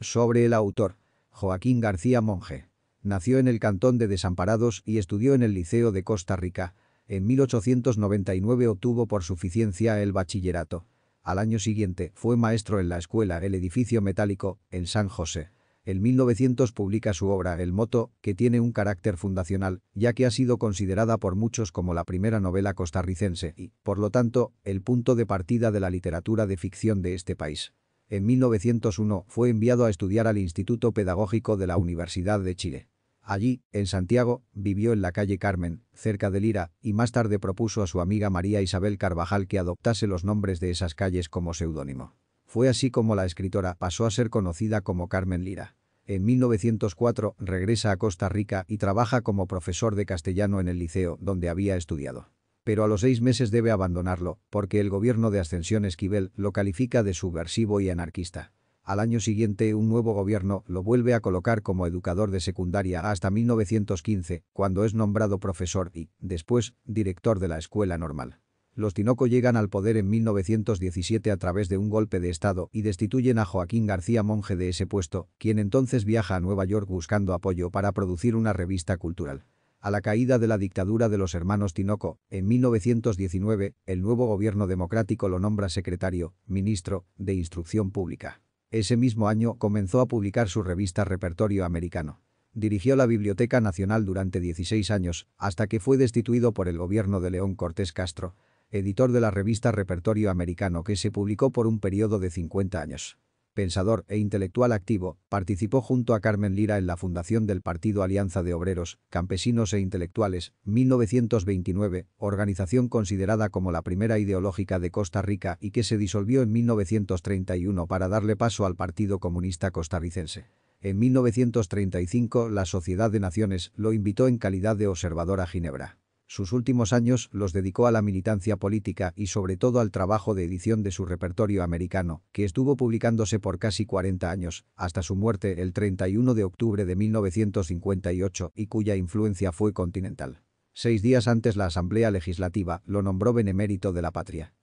Sobre el autor. Joaquín García Monge. Nació en el Cantón de Desamparados y estudió en el Liceo de Costa Rica. En 1899 obtuvo por suficiencia el bachillerato. Al año siguiente fue maestro en la escuela El Edificio Metálico, en San José. En 1900 publica su obra El Moto, que tiene un carácter fundacional, ya que ha sido considerada por muchos como la primera novela costarricense y, por lo tanto, el punto de partida de la literatura de ficción de este país. En 1901 fue enviado a estudiar al Instituto Pedagógico de la Universidad de Chile. Allí, en Santiago, vivió en la calle Carmen, cerca de Lira, y más tarde propuso a su amiga María Isabel Carvajal que adoptase los nombres de esas calles como seudónimo. Fue así como la escritora pasó a ser conocida como Carmen Lira. En 1904 regresa a Costa Rica y trabaja como profesor de castellano en el liceo donde había estudiado pero a los seis meses debe abandonarlo, porque el gobierno de Ascensión Esquivel lo califica de subversivo y anarquista. Al año siguiente un nuevo gobierno lo vuelve a colocar como educador de secundaria hasta 1915, cuando es nombrado profesor y, después, director de la escuela normal. Los Tinoco llegan al poder en 1917 a través de un golpe de estado y destituyen a Joaquín García Monje de ese puesto, quien entonces viaja a Nueva York buscando apoyo para producir una revista cultural. A la caída de la dictadura de los hermanos Tinoco, en 1919, el nuevo gobierno democrático lo nombra secretario, ministro, de Instrucción Pública. Ese mismo año comenzó a publicar su revista Repertorio Americano. Dirigió la Biblioteca Nacional durante 16 años, hasta que fue destituido por el gobierno de León Cortés Castro, editor de la revista Repertorio Americano que se publicó por un periodo de 50 años pensador e intelectual activo, participó junto a Carmen Lira en la fundación del Partido Alianza de Obreros, Campesinos e Intelectuales, 1929, organización considerada como la primera ideológica de Costa Rica y que se disolvió en 1931 para darle paso al Partido Comunista Costarricense. En 1935, la Sociedad de Naciones lo invitó en calidad de observador a Ginebra. Sus últimos años los dedicó a la militancia política y sobre todo al trabajo de edición de su repertorio americano, que estuvo publicándose por casi 40 años, hasta su muerte el 31 de octubre de 1958 y cuya influencia fue continental. Seis días antes la Asamblea Legislativa lo nombró Benemérito de la Patria.